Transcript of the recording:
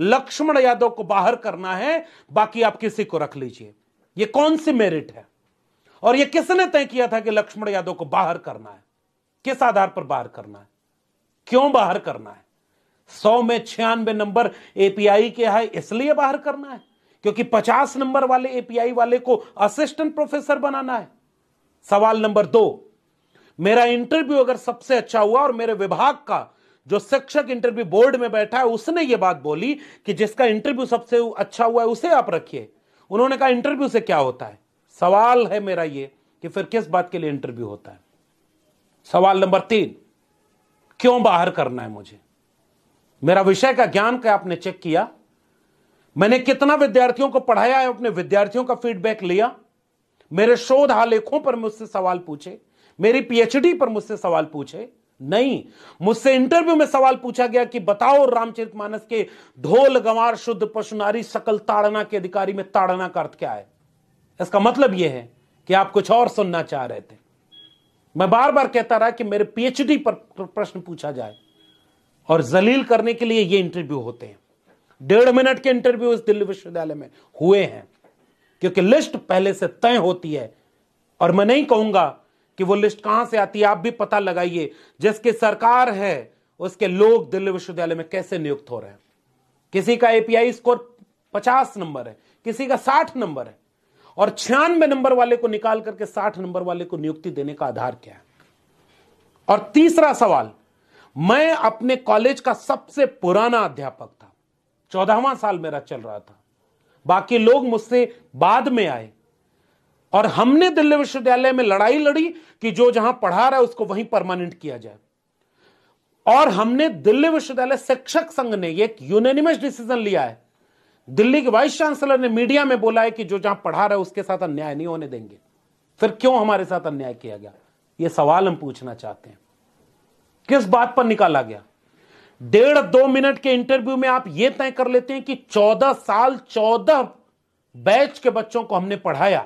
लक्ष्मण यादव को बाहर करना है बाकी आप किसी को रख लीजिए ये कौन सी मेरिट है और ये किसने तय किया था कि लक्ष्मण यादव को बाहर करना है किस आधार पर बाहर करना है क्यों बाहर करना है सौ में छियानवे नंबर एपीआई के है इसलिए बाहर करना है क्योंकि पचास नंबर वाले एपीआई वाले को असिस्टेंट प्रोफेसर बनाना है सवाल नंबर दो मेरा इंटरव्यू अगर सबसे अच्छा हुआ और मेरे विभाग का जो शिक्षक इंटरव्यू बोर्ड में बैठा है उसने ये बात बोली कि जिसका इंटरव्यू सबसे अच्छा हुआ है उसे आप रखिए उन्होंने कहा इंटरव्यू से क्या होता है सवाल है मेरा ये कि फिर किस बात के लिए इंटरव्यू होता है सवाल नंबर तीन क्यों बाहर करना है मुझे मेरा विषय का ज्ञान का आपने चेक किया मैंने कितना विद्यार्थियों को पढ़ाया है अपने विद्यार्थियों का फीडबैक लिया मेरे शोध आलेखों पर मुझसे सवाल पूछे मेरी पीएचडी पर मुझसे सवाल पूछे नहीं मुझसे इंटरव्यू में सवाल पूछा गया कि बताओ रामचरित मानस के ढोल गंवार शुद्ध पशुनारी सकल ताड़ना के अधिकारी में ताड़ना का अर्थ क्या है इसका मतलब यह है कि आप कुछ और सुनना चाह रहे थे मैं बार बार कहता रहा कि मेरे पीएचडी पर प्रश्न पूछा जाए और जलील करने के लिए ये इंटरव्यू होते हैं डेढ़ मिनट के इंटरव्यू इस दिल्ली विश्वविद्यालय में हुए हैं क्योंकि लिस्ट पहले से तय होती है और मैं नहीं कहूंगा कि वो लिस्ट कहां से आती है आप भी पता लगाइए जिसकी सरकार है उसके लोग दिल्ली विश्वविद्यालय में कैसे नियुक्त हो रहे हैं किसी का एपीआई स्कोर पचास नंबर है किसी का साठ नंबर है और छियानवे नंबर वाले को निकाल करके साठ नंबर वाले को नियुक्ति देने का आधार क्या है और तीसरा सवाल मैं अपने कॉलेज का सबसे पुराना अध्यापक था चौदहवा साल मेरा चल रहा था बाकी लोग मुझसे बाद में आए और हमने दिल्ली विश्वविद्यालय में लड़ाई लड़ी कि जो जहां पढ़ा रहा है उसको वहीं परमानेंट किया जाए और हमने दिल्ली विश्वविद्यालय शिक्षक संघ ने एक यूनेनिमस डिसीजन लिया है दिल्ली के वाइस चांसलर ने मीडिया में बोला है कि जो जहां पढ़ा रहा है उसके साथ अन्याय नहीं होने देंगे फिर क्यों हमारे साथ अन्याय किया गया यह सवाल हम पूछना चाहते हैं किस बात पर निकाला गया डेढ़ दो मिनट के इंटरव्यू में आप यह तय कर लेते हैं कि चौदह साल चौदह बैच के बच्चों को हमने पढ़ाया